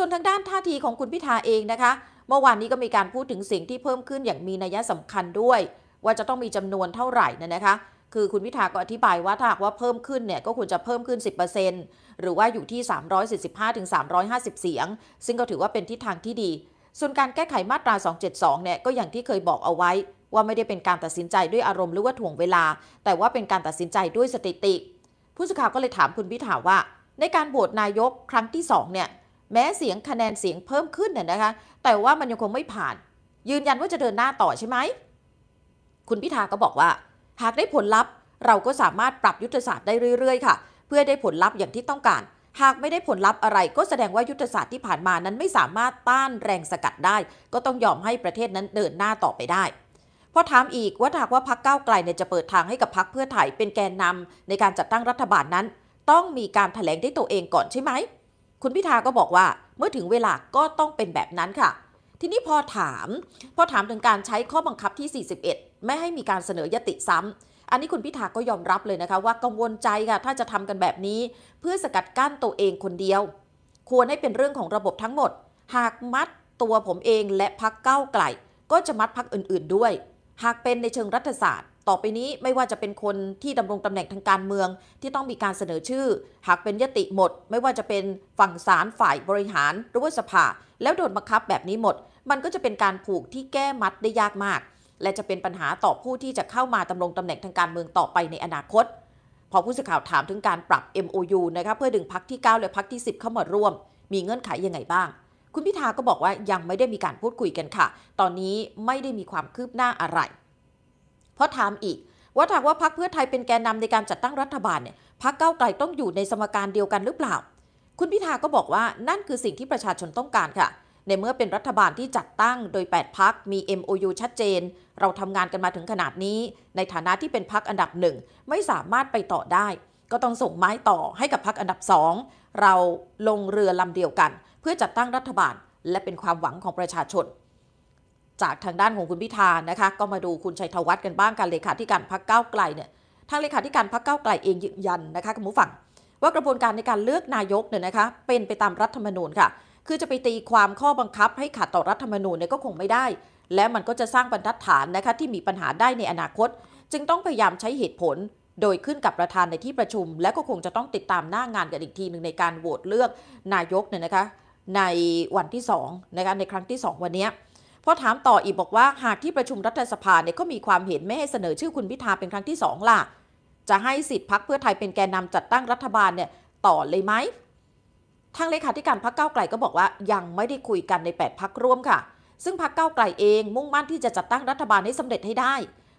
ส่วนทางด้านท่าทีของคุณพิธาเองนะคะ เมื่อวานนี้ก็มีการพูดถึงสิ่งที่เพิ่มขึ้นอย่างมีนัยสำคัญด้วย ว่าจะต้องมีจำนวนเท่าไหร่นะนะคะ คือคุณพิธาก็อธิบายว่าถ้าหากว่าเพิ่มขึ้นเนี่ยก็ควรจะเพิ่มขึ้น 10%หรือว่าอยู่ที่ 345-350 เสียง ซึ่งก็ถือว่าเป็นทิศทางที่ดี ส่วนการแก้ไขมาตรา272เนี่ยก็อย่างที่เคยบอกเอาไว้ ว่าไม่ได้เป็นการตัดสินใจด้วยอารมณ์หรือว่าถ่วงเวลา แต่ว่าเป็นการตัดสินใจด้วยสถิติ ผู้สื่อข่าวก็เลยถามคุณพิธาว่า ในการโหวตนายกครั้งที่ 2 เนี่ยแม้เสียงคะแนนเสียงเพิ่มขึ้นน่ยนะคะ แต่ว่ามันยังคงไม่ผ่าน ยืนยันว่าจะเดินหน้าต่อใช่ไหม คุณพิธาก็บอกว่า หากได้ผลลัพธ์ เราก็สามารถปรับยุทธศาสตร์ได้เรื่อยๆค่ะ เพื่อได้ผลลัพธ์อย่างที่ต้องการ หากไม่ได้ผลลัพธ์อะไร ก็แสดงว่ายุทธศาสตร์ที่ผ่านมานั้นไม่สามารถต้านแรงสกัดได้ ก็ต้องยอมให้ประเทศนั้นเดินหน้าต่อไปได้พอถามอีกว่าหากว่าพักเก้าไกลเนี่ยจะเปิดทางให้กับพักเพื่อไทยเป็นแกนนำในการจัดตั้งรัฐบาลนั้น ต้องมีการถแถลงด้วยตัวเองก่อนใช่ไหมคุณพิธาก็บอกว่าเมื่อถึงเวลาก็ต้องเป็นแบบนั้นค่ะ ทีนี้พอถาม พอถามถึงการใช้ข้อบังคับที่ 41 ไม่ให้มีการเสนอยติซ้ำ อันนี้คุณพิธาก็ยอมรับเลยนะคะว่ากังวลใจค่ะถ้าจะทำกันแบบนี้ เพื่อสกัดกั้นตัวเองคนเดียว ควรให้เป็นเรื่องของระบบทั้งหมด หากมัดตัวผมเองและพักเก้าไกลก็จะมัดพักอื่นๆด้วย หากเป็นในเชิงรัฐศาสตร์ต่อไปนี้ไม่ว่าจะเป็นคนที่ดำรงตำแหน่งทางการเมือง ที่ต้องมีการเสนอชื่อหากเป็นยติหมดไม่ว่าจะเป็นฝั่งศาลฝ่ายบริหารหรือว่าสภา แล้วโดนบังคับแบบนี้หมด มันก็จะเป็นการผูกที่แก้มัดได้ยากมาก และจะเป็นปัญหาต่อผู้ที่จะเข้ามาดำรงตำแหน่งทางการเมืองต่อไปในอนาคต พอผู้สื่อข่าวถามถึงการปรับ MOU นะคะเพื่อดึงพักที่9และพักที่ 10 เข้ามาร่วม มีเงื่อนไขยังไงบ้าง คุณพิธาก็บอกว่ายังไม่ได้มีการพูดคุยกันค่ะ ตอนนี้ไม่ได้มีความคืบหน้าอะไรเพราะถามอีกว่าถากว่าพักเพื่อไทยเป็นแกนนำในการจัดตั้งรัฐบาลเนี่ยพักเก้าไกลต้องอยู่ในสมการเดียวกันหรือเปล่า คุณพิธาก็บอกว่านั่นคือสิ่งที่ประชาชนต้องการค่ะ ในเมื่อเป็นรัฐบาลที่จัดตั้งโดย 8พักมี MOU ชัดเจน เราทำงานกันมาถึงขนาดนี้ในฐานะที่เป็นพักอันดับหนึ่งไม่สามารถไปต่อได้ ก็ต้องส่งไม้ต่อให้กับพักอันดับสองเราลงเรือลำเดียวกัน เพื่อจัดตั้งรัฐบาล และเป็นความหวังของประชาชนจากทางด้านของคุณพิธานะคะ ก็มาดูคุณชัยธวัฒน์กันบ้างการเลขาธิการพักเก้าไกลเนี่ยทางเลขาธิการพักเก้าไกล เองยืนยันนะคะคุณผู้ฟังว่ากระบวนการในการเลือกนายกเนี่ยนะคะ เป็นไปตามรัฐธรรมนูญค่ะ คือจะไปตีความข้อบังคับให้ขัดต่อรัฐธรรมนูญเนี่ยก็คงไม่ได้ และมันก็จะสร้างบรรทัดฐานนะคะที่มีปัญหาได้ในอนาคต จึงต้องพยายามใช้เหตุผล โดยขึ้นกับประธานในที่ประชุม และก็คงจะต้องติดตามหน้างานกันอีกทีหนึ่งในการโหวตเลือกนายกเนี่ยนะคะ ในวันที่2นะคะในครั้งที่ 2 วันนี้พอถามต่ออีกบอกว่า หากที่ประชุมรัฐสภาเนี่ยก็มีความเห็นไม่ให้เสนอชื่อคุณพิธาเป็นครั้งที่ 2 ล่ะ จะให้สิทธิ์พักเพื่อไทยเป็นแกนนำจัดตั้งรัฐบาลเนี่ยต่อเลยไหมทางเลขาธิการพักเก้าไกลก็บอกว่า ยังไม่ได้คุยกันใน 8พักร่วมค่ะ ซึ่งพักเก้าไกลเองมุ่งมั่นที่จะจัดตั้งรัฐบาลให้สำเร็จให้ได้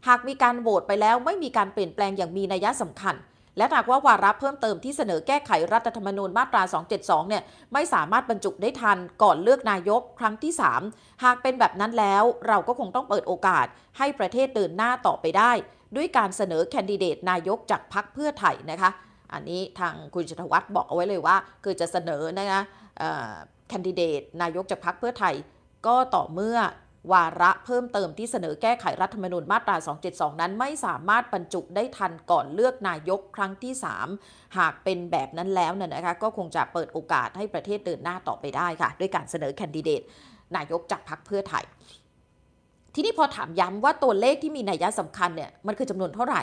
หากมีการโหวตไปแล้วไม่มีการเปลี่ยนแปลงอย่างมีนัยสำคัญและหากว่าวาระเพิ่มเติมที่เสนอแก้ไขรัฐธรรมนูญมาตรา 272เนี่ยไม่สามารถบรรจุได้ทันก่อนเลือกนายกครั้งที่ 3 หากเป็นแบบนั้นแล้วเราก็คงต้องเปิดโอกาสให้ประเทศเดินหน้าต่อไปได้ ด้วยการเสนอแคนดิเดต นายกจากพักเพื่อไทยนะคะ อันนี้ทางคุณชทวัฒน์บอกเอาไว้เลยว่าคือจะเสนอนะคะแคนดิเดตนายกจากพักเพื่อไทยก็ต่อเมื่อวาระเพิ่มเติมที่เสนอแก้ไขรัฐธรรมนูญมาตรา 272 นั้นไม่สามารถบรรจุได้ทันก่อนเลือกนายกครั้งที่ 3 หากเป็นแบบนั้นแล้วเนี่ยนะคะก็คงจะเปิดโอกาสให้ประเทศเดินหน้าต่อไปได้ค่ะ ด้วยการเสนอแคนดิเดต นายกจากพรรคเพื่อไทย ทีนี้พอถามย้ำว่าตัวเลขที่มีนัยสำคัญเนี่ยมันคือจำนวนเท่าไหร่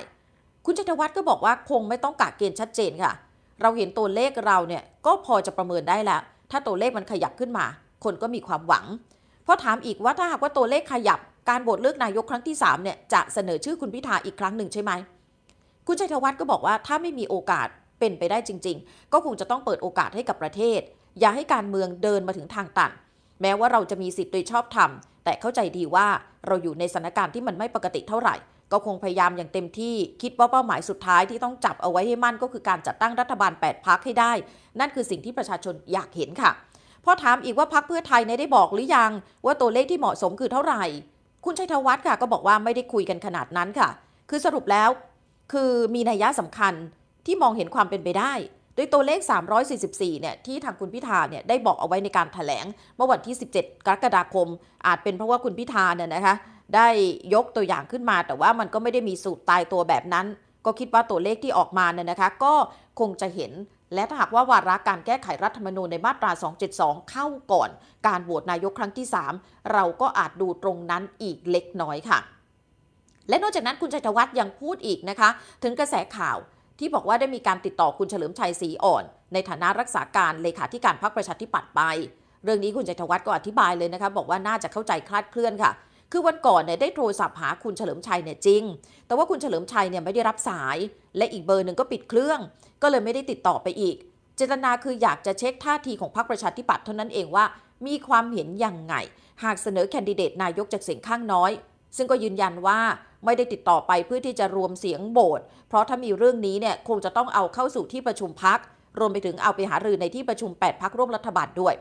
คุณชัยวัฒน์ก็บอกว่าคงไม่ต้องกากเกณฑ์ชัดเจนค่ะ เราเห็นตัวเลขเราเนี่ยก็พอจะประเมินได้แล้วถ้าตัวเลขมันขยับขึ้นมา คนก็มีความหวังพราะถามอีกว่าถ้าหากว่าตัวเลขขยับ การโหวตเลือกนายกครั้งที่ 3 เนี่ย จะเสนอชื่อคุณพิธาอีกครั้งหนึ่งใช่ไหมคุณชัยธวัฒน์ก็บอกว่าถ้าไม่มีโอกาสเป็นไปได้จริงๆ ก็คงจะต้องเปิดโอกาสให้กับประเทศ อย่าให้การเมืองเดินมาถึงทางตันแม้ว่าเราจะมีสิทธิ์โดยชอบธรรม แต่เข้าใจดีว่าเราอยู่ในสถานการณ์ที่มันไม่ปกติเท่าไหร่ ก็คงพยายามอย่างเต็มที่ คิดว่าเป้าหมายสุดท้ายที่ต้องจับเอาไว้ให้มั่นก็คือการจัดตั้งรัฐบาล8พักให้ได้ นั่นคือสิ่งที่ประชาชนอยากเห็นค่ะพอถามอีกว่าพักเพื่อไทยได้บอกหรือยังว่าตัวเลขที่เหมาะสมคือเท่าไหร่ คุณชัยธวัฒน์ค่ะ ก็บอกว่าไม่ได้คุยกันขนาดนั้นค่ะ คือสรุปแล้วคือมีนัยยะสำคัญที่มองเห็นความเป็นไปได้ด้วยตัวเลข 344 เนี่ยที่ทางคุณพิธาเนี่ยได้บอกเอาไว้ในการถแถลง เมื่อวันที่ 17 กรกฎาคม อาจเป็นเพราะว่าคุณพิธาเนี่ยนะคะได้ยกตัวอย่างขึ้นมา แต่ว่ามันก็ไม่ได้มีสูตรตายตัวแบบนั้น ก็คิดว่าตัวเลขที่ออกมาเนี่ยนะคะ ก็คงจะเห็นและถ้าหากว่าวาระการแก้ไขรัฐธรรมนูญในมาตรา 272 เข้าก่อน การโหวตนายกครั้งที่ 3 เราก็อาจดูตรงนั้นอีกเล็กน้อยค่ะ และนอกจากนั้นคุณชัยธวัฒน์ยังพูดอีกนะคะ ถึงกระแสข่าว ที่บอกว่าได้มีการติดต่อคุณเฉลิมชัยศรีอ่อน ในฐานะรักษาการเลขาธิการพรรคประชาธิปัตย์ไป เรื่องนี้คุณชัยธวัฒน์ก็อธิบายเลยนะคะบอกว่าน่าจะเข้าใจคลาดเคลื่อนค่ะคือวันก่อนเนี่ยได้โทรศัพท์หาคุณเฉลิมชัยเนี่ยจริง แต่ว่าคุณเฉลิมชัยเนี่ยไม่ได้รับสาย และอีกเบอร์หนึ่งก็ปิดเครื่อง ก็เลยไม่ได้ติดต่อไปอีก เจตนาคืออยากจะเช็คท่าทีของพรรคประชาธิปัตย์เท่านั้นเองว่ามีความเห็นอย่างไง หากเสนอแคนดิเดตนายกจากเสียงข้างน้อย ซึ่งก็ยืนยันว่าไม่ได้ติดต่อไปเพื่อที่จะรวมเสียงโบสเพราะถ้ามีเรื่องนี้เนี่ยคงจะต้องเอาเข้าสู่ที่ประชุมพักรวมไปถึงเอาไปหารือในที่ประชุม 8พักร่วมรัฐบาลด้วย